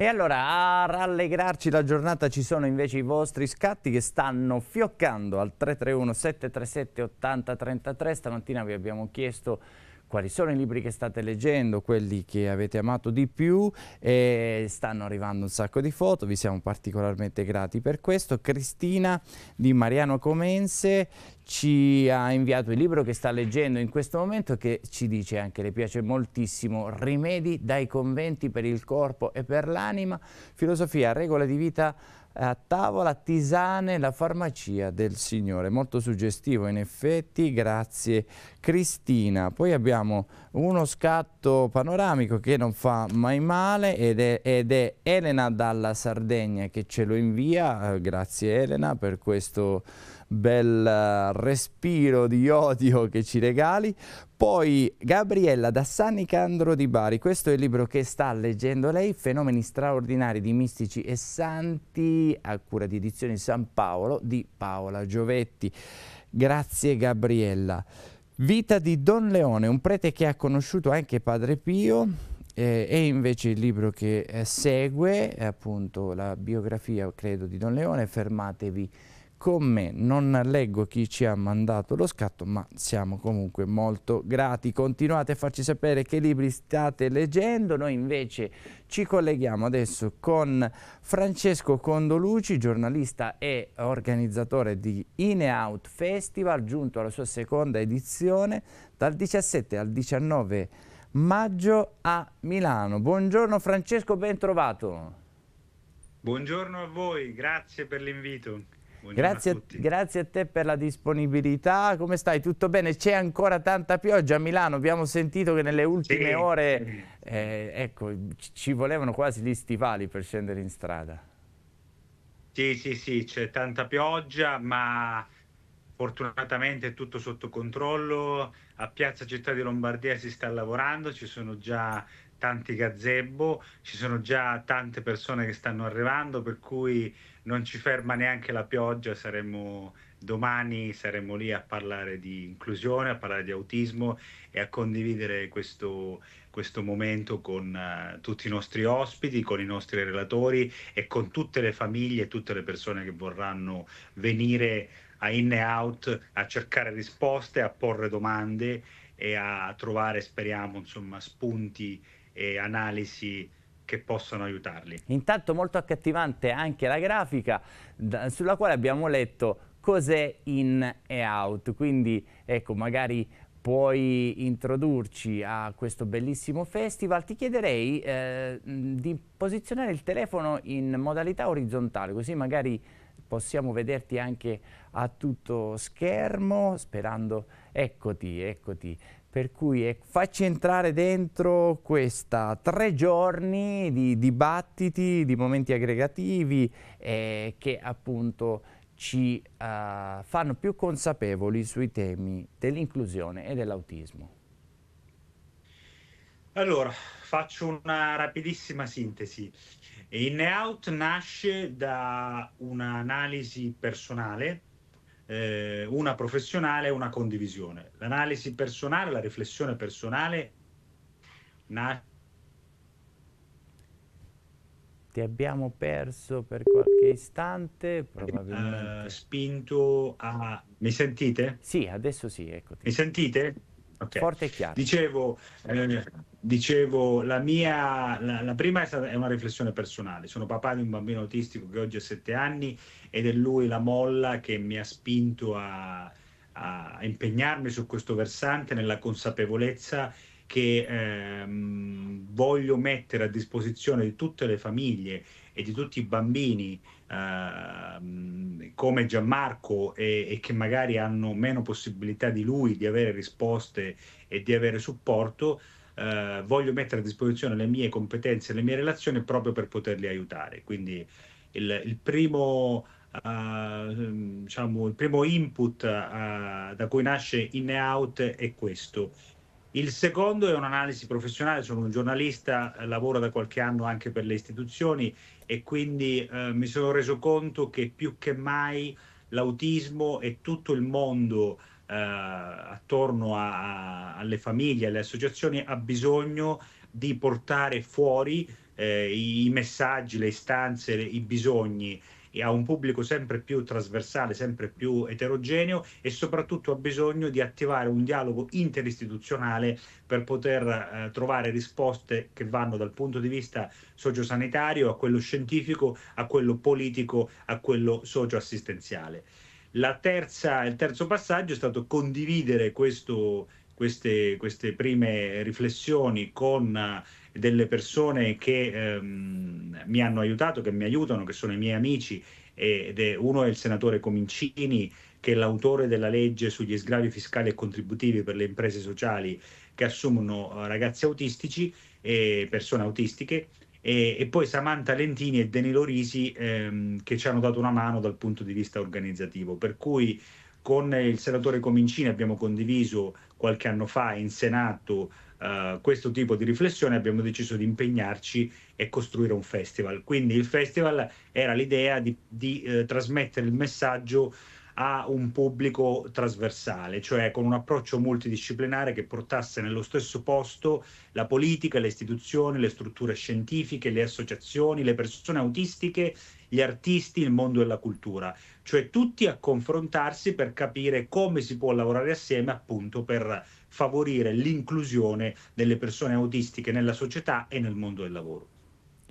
E allora a rallegrarci la giornata ci sono invece i vostri scatti che stanno fioccando al 331 737 8033. Stamattina vi abbiamo chiesto quali sono i libri che state leggendo, quelli che avete amato di più e stanno arrivando un sacco di foto, vi siamo particolarmente grati per questo. Cristina di Mariano Comense ci ha inviato il libro che sta leggendo in questo momento che ci dice anche, le piace moltissimo, Rimedi dai conventi per il corpo e per l'anima, filosofia, regola di vita eh, a tavola, tisane, la farmacia del Signore. Molto suggestivo in effetti, grazie Cristina. Poi abbiamo uno scatto panoramico che non fa mai male ed è, ed è Elena dalla Sardegna che ce lo invia, eh, grazie Elena per questo bel eh, respiro di odio che ci regali. Poi Gabriella da San Nicandro di Bari, questo è il libro che sta leggendo lei, Fenomeni straordinari di mistici e santi, a cura di Edizioni San Paolo di Paola Giovetti. Grazie Gabriella. Vita di Don Leone, un prete che ha conosciuto anche Padre Pio, eh, e invece il libro che eh, segue è appunto la biografia, credo, di Don Leone, Fermatevi con me. Non leggo chi ci ha mandato lo scatto, ma siamo comunque molto grati. Continuate a farci sapere che libri state leggendo. Noi invece ci colleghiamo adesso con Francesco Condoluci, giornalista e organizzatore di In Out Festival, giunto alla sua seconda edizione dal 17 al 19 maggio a Milano. Buongiorno Francesco, ben trovato. Buongiorno a voi, grazie per l'invito. Grazie a, grazie a, te per la disponibilità, come stai? Tutto bene? C'è ancora tanta pioggia a Milano, abbiamo sentito che nelle ultime sì. ore eh, ecco, ci volevano quasi gli stivali per scendere in strada. Sì, sì, sì, c'è tanta pioggia, ma fortunatamente è tutto sotto controllo. A Piazza Città di Lombardia si sta lavorando, ci sono già tanti gazebo, ci sono già tante persone che stanno arrivando, per cui non ci ferma neanche la pioggia, saremo, domani saremo lì a parlare di inclusione, a parlare di autismo e a condividere questo, questo momento con uh, tutti i nostri ospiti, con i nostri relatori e con tutte le famiglie e tutte le persone che vorranno venire a in e out a cercare risposte, a porre domande e a trovare, speriamo, insomma, spunti e analisi che possono aiutarli. Intanto molto accattivante anche la grafica da, sulla quale abbiamo letto cos'è in e out, quindi ecco magari puoi introdurci a questo bellissimo festival, ti chiederei eh, di posizionare il telefono in modalità orizzontale, così magari possiamo vederti anche a tutto schermo, sperando, eccoti, eccoti, per cui eh, facci entrare dentro questa tre giorni di dibattiti, di momenti aggregativi eh, che appunto ci eh, fanno più consapevoli sui temi dell'inclusione e dell'autismo. Allora, faccio una rapidissima sintesi. In Out nasce da un'analisi personale eh, una professionale e una condivisione. L'analisi personale, la riflessione personale nasce. Ti abbiamo perso per qualche istante, probabilmente. Uh, spinto a... Mi sentite? Sì, adesso sì, ecco. Mi sentite? Okay. Forte e chiaro. Dicevo, eh, dicevo la mia la, la prima è, stata, è, una riflessione personale. Sono papà di un bambino autistico che oggi ha 7 anni ed è lui la molla che mi ha spinto a, a impegnarmi su questo versante nella consapevolezza che ehm, voglio mettere a disposizione di tutte le famiglie e di tutti i bambini eh, come Gianmarco e, e, che magari hanno meno possibilità di lui di avere risposte e di avere supporto, eh, voglio mettere a disposizione le mie competenze e le mie relazioni proprio per poterli aiutare. Quindi il, il primo... Uh, diciamo, il primo input uh, da cui nasce In e Out è questo, il secondo è un'analisi professionale, sono un giornalista, lavoro da qualche anno anche per le istituzioni e quindi eh, mi sono reso conto che più che mai l'autismo e tutto il mondo eh, attorno a, a, alle famiglie, alle associazioni ha bisogno di portare fuori eh, i messaggi, le istanze, i bisogni e ha un pubblico sempre più trasversale, sempre più eterogeneo e soprattutto ha bisogno di attivare un dialogo interistituzionale per poter eh, trovare risposte che vanno dal punto di vista sociosanitario a quello scientifico, a quello politico, a quello socioassistenziale. Terza, il terzo passaggio è stato condividere questo queste, queste prime riflessioni con eh, delle persone che ehm, mi hanno aiutato, che mi aiutano, che sono i miei amici. Ed è, uno è il senatore Comincini, che è l'autore della legge sugli sgravi fiscali e contributivi per le imprese sociali che assumono eh, ragazzi autistici e persone autistiche. E, e poi Samantha Lentini e Danilo Risi ehm, che ci hanno dato una mano dal punto di vista organizzativo. Per cui con il senatore Comincini abbiamo condiviso qualche anno fa in Senato Uh, questo tipo di riflessione abbiamo deciso di impegnarci e costruire un festival. Quindi il festival era l'idea di, di eh, trasmettere il messaggio a un pubblico trasversale, cioè con un approccio multidisciplinare che portasse nello stesso posto la politica, le istituzioni, le strutture scientifiche, le associazioni, le persone autistiche, gli artisti, il mondo e la cultura cioè tutti a confrontarsi per capire come si può lavorare assieme appunto per favorire l'inclusione delle persone autistiche nella società e nel mondo del lavoro.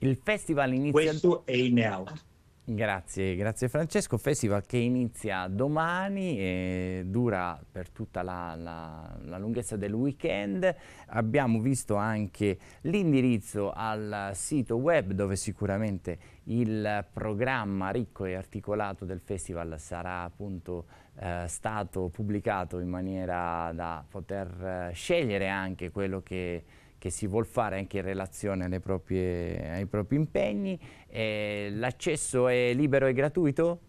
Il festival inizia... Questo è in out. Grazie, grazie Francesco. Festival che inizia domani e dura per tutta la, la, la lunghezza del weekend. Abbiamo visto anche l'indirizzo al sito web dove sicuramente il programma ricco e articolato del festival sarà appunto eh, stato pubblicato in maniera da poter eh, scegliere anche quello che che si vuole fare anche in relazione proprie, ai propri impegni. Eh, L'accesso è libero e gratuito?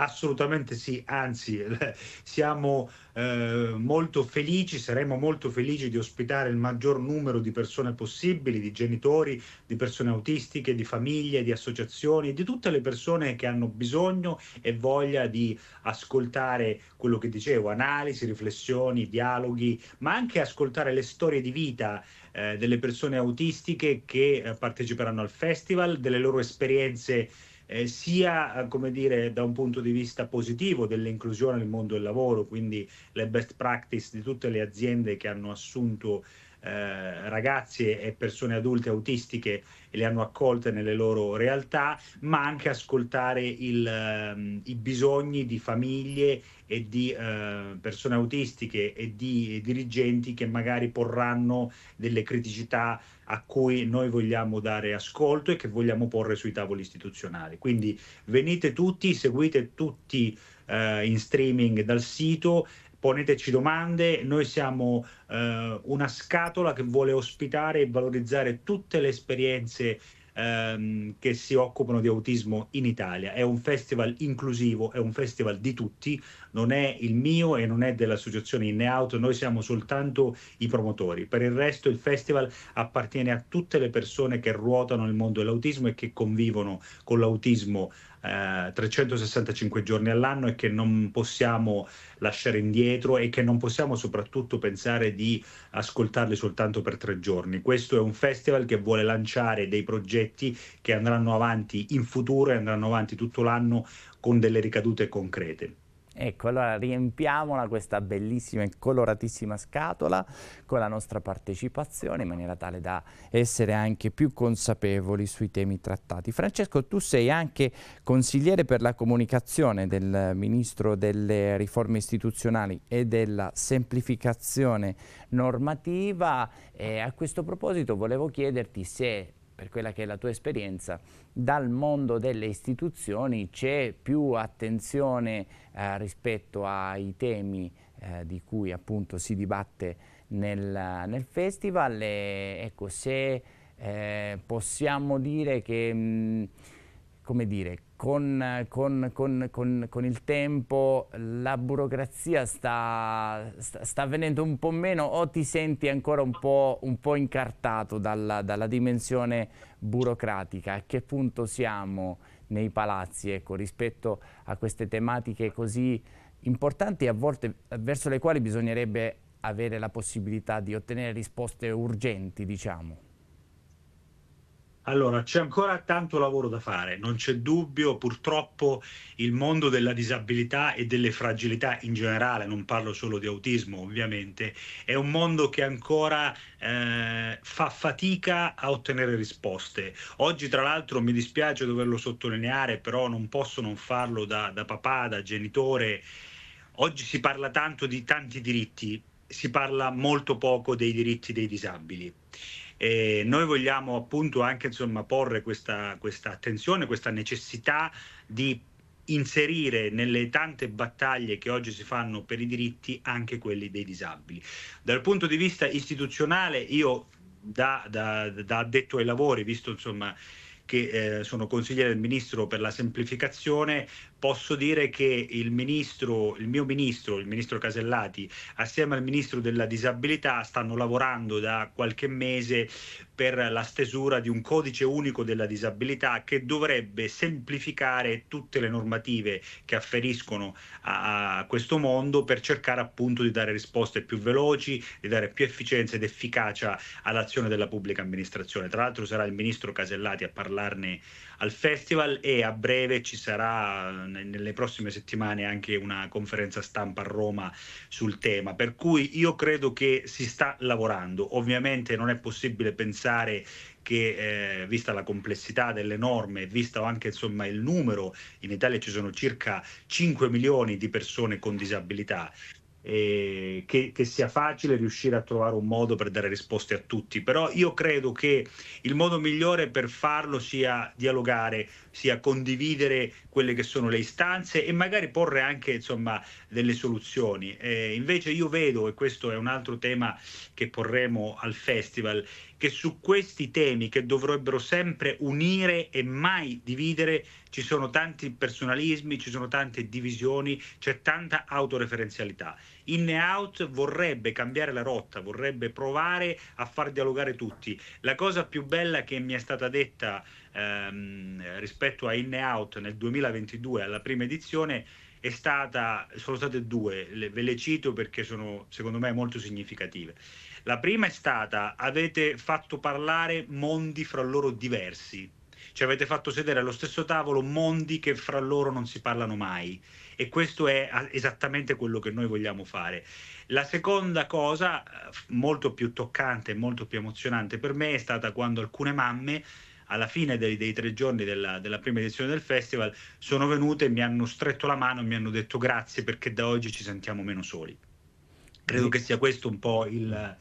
Assolutamente sì, anzi siamo eh, molto felici, saremo molto felici di ospitare il maggior numero di persone possibili, di genitori, di persone autistiche, di famiglie, di associazioni, di tutte le persone che hanno bisogno e voglia di ascoltare quello che dicevo, analisi, riflessioni, dialoghi, ma anche ascoltare le storie di vita eh, delle persone autistiche che eh, parteciperanno al festival, delle loro esperienze eh, sia eh, come dire, da un punto di vista positivo dell'inclusione nel mondo del lavoro, quindi le best practice di tutte le aziende che hanno assunto eh, ragazzi e persone adulte autistiche e le hanno accolte nelle loro realtà, ma anche ascoltare il, eh, i bisogni di famiglie e di eh, persone autistiche e di e dirigenti che magari porranno delle criticità a cui noi vogliamo dare ascolto e che vogliamo porre sui tavoli istituzionali. Quindi venite tutti, seguite tutti eh, in streaming dal sito poneteci domande, noi siamo eh, una scatola che vuole ospitare e valorizzare tutte le esperienze ehm, che si occupano di autismo in Italia. È un festival inclusivo, è un festival di tutti, non è il mio e non è dell'associazione InneOut, noi siamo soltanto i promotori. Per il resto il festival appartiene a tutte le persone che ruotano nel mondo dell'autismo e che convivono con l'autismo 365 eh, giorni all'anno e che non possiamo lasciare indietro e che non possiamo soprattutto pensare di ascoltarli soltanto per tre giorni. Questo è un festival che vuole lanciare dei progetti che andranno avanti in futuro e andranno avanti tutto l'anno con delle ricadute concrete. Ecco, allora riempiamola questa bellissima e coloratissima scatola con la nostra partecipazione in maniera tale da essere anche più consapevoli sui temi trattati. Francesco, tu sei anche consigliere per la comunicazione del Ministro delle Riforme Istituzionali e della Semplificazione Normativa e a questo proposito volevo chiederti se per quella che è la tua esperienza, dal mondo delle istituzioni c'è più attenzione eh, rispetto ai temi eh, di cui appunto si dibatte nel, nel festival e ecco se eh, possiamo dire che, mh, mm, come dire, con, con, con, con, il tempo la burocrazia sta, sta, sta, avvenendo un po' meno o ti senti ancora un po', un po incartato dalla, dalla, dimensione burocratica? A che punto siamo nei palazzi ecco, rispetto a queste tematiche così importanti e a volte verso le quali bisognerebbe avere la possibilità di ottenere risposte urgenti, diciamo? Allora, c'è ancora tanto lavoro da fare, non c'è dubbio, purtroppo il mondo della disabilità e delle fragilità in generale, non parlo solo di autismo ovviamente, è un mondo che ancora eh, fa fatica a ottenere risposte. Oggi tra l'altro mi dispiace doverlo sottolineare, però non posso non farlo da, da papà, da genitore. Oggi si parla tanto di tanti diritti, si parla molto poco dei diritti dei disabili e noi vogliamo appunto anche insomma, porre questa, questa attenzione, questa necessità di inserire nelle tante battaglie che oggi si fanno per i diritti anche quelli dei disabili. Dal punto di vista istituzionale, io da, da, da addetto ai lavori, visto insomma che eh, sono consigliere del Ministro per la semplificazione, posso dire che il ministro, il mio ministro, il ministro Casellati, assieme al ministro della disabilità stanno lavorando da qualche mese per la stesura di un codice unico della disabilità che dovrebbe semplificare tutte le normative che afferiscono a, a questo mondo per cercare appunto di dare risposte più veloci, di dare più efficienza ed efficacia all'azione della pubblica amministrazione. Tra l'altro sarà il ministro Casellati a parlare parlarne al festival e a breve ci sarà nelle prossime settimane anche una conferenza stampa a Roma sul tema, per cui io credo che si sta lavorando. Ovviamente non è possibile pensare che eh, vista la complessità delle norme, visto anche insomma, il numero, in Italia ci sono circa 5 milioni di persone con disabilità, eh, che, che, sia facile riuscire a trovare un modo per dare risposte a tutti, però io credo che il modo migliore per farlo sia dialogare, sia condividere quelle che sono le istanze e magari porre anche insomma, delle soluzioni. Eh, invece io vedo, e questo è un altro tema che porremo al festival, che su questi temi che dovrebbero sempre unire e mai dividere ci sono tanti personalismi, ci sono tante divisioni, c'è tanta autoreferenzialità. In e out vorrebbe cambiare la rotta, vorrebbe provare a far dialogare tutti. La cosa più bella che mi è stata detta ehm, rispetto a In e out nel 2022 alla prima edizione è stata, sono state due, le, ve le cito perché sono secondo me molto significative. La prima è stata avete fatto parlare mondi fra loro diversi, ci avete fatto sedere allo stesso tavolo mondi che fra loro non si parlano mai e questo è esattamente quello che noi vogliamo fare. La seconda cosa, eh, molto più toccante e molto più emozionante per me, è stata quando alcune mamme alla fine dei, dei tre giorni della, della, prima edizione del festival sono venute, mi hanno stretto la mano e mi hanno detto grazie perché da oggi ci sentiamo meno soli. Credo che sia questo un po' il,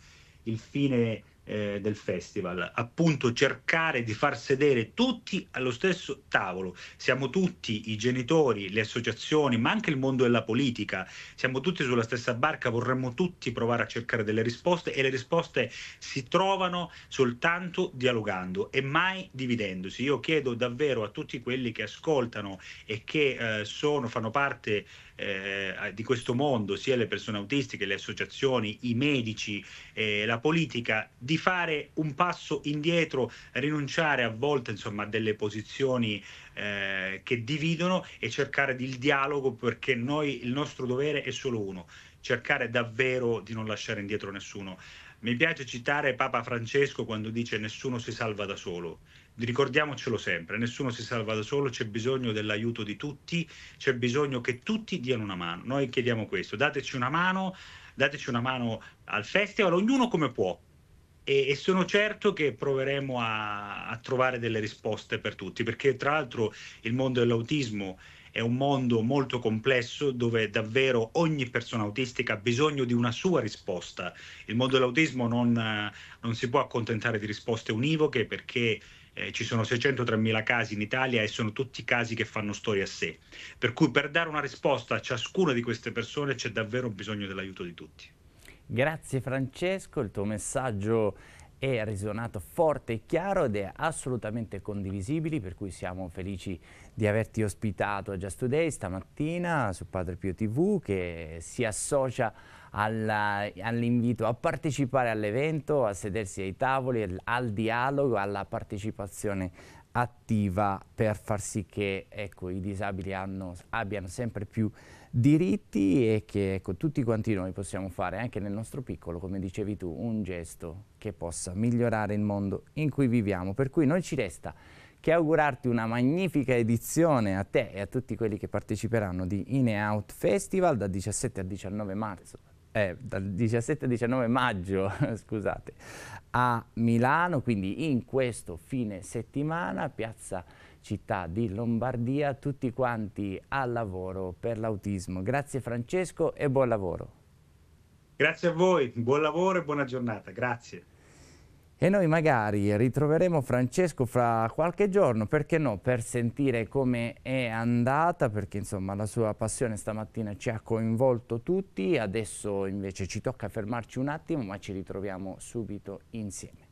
il fine eh, del festival, appunto cercare di far sedere tutti allo stesso tavolo. Siamo tutti i genitori, le associazioni, ma anche il mondo della politica, siamo tutti sulla stessa barca, vorremmo tutti provare a cercare delle risposte e le risposte si trovano soltanto dialogando e mai dividendosi. Io chiedo davvero a tutti quelli che ascoltano e che eh, sono, fanno parte eh, di questo mondo, sia le persone autistiche, le associazioni, i medici, eh, la politica, di fare un passo indietro, rinunciare a volte insomma, a delle posizioni eh, che dividono e cercare il dialogo perché noi, il nostro dovere è solo uno, cercare davvero di non lasciare indietro nessuno. Mi piace citare Papa Francesco quando dice nessuno si salva da solo ricordiamocelo sempre, nessuno si salva da solo, c'è bisogno dell'aiuto di tutti, c'è bisogno che tutti diano una mano. Noi chiediamo questo, dateci una mano, dateci una mano al festival, ognuno come può. E, e sono certo che proveremo a, a trovare delle risposte per tutti, perché tra l'altro il mondo dell'autismo è un mondo molto complesso dove davvero ogni persona autistica ha bisogno di una sua risposta. Il mondo dell'autismo non, non si può accontentare di risposte univoche perché eh, ci sono 603.000 casi in Italia e sono tutti casi che fanno storia a sé. Per cui per dare una risposta a ciascuna di queste persone c'è davvero bisogno dell'aiuto di tutti. Grazie Francesco, il tuo messaggio è risuonato forte e chiaro ed è assolutamente condivisibile, per cui siamo felici di averti ospitato a Just Today stamattina su Padre Pio TV che si associa all'invito a partecipare all'evento, a sedersi ai tavoli, al, dialogo, alla partecipazione attiva per far sì che ecco, i disabili hanno, abbiano sempre più diritti e che ecco, tutti quanti noi possiamo fare anche nel nostro piccolo, come dicevi tu, un gesto che possa migliorare il mondo in cui viviamo. Per cui non ci resta che augurarti una magnifica edizione a te e a tutti quelli che parteciperanno di In Out Festival dal 17 al 19 marzo eh, dal 17-19 maggio scusate, a Milano, quindi in questo fine settimana, piazza città di Lombardia, tutti quanti al lavoro per l'autismo. Grazie Francesco e buon lavoro. Grazie a voi, buon lavoro e buona giornata, grazie. E noi magari ritroveremo Francesco fra qualche giorno, perché no, per sentire come è andata, perché insomma la sua passione stamattina ci ha coinvolto tutti, adesso invece ci tocca fermarci un attimo, ma ci ritroviamo subito insieme.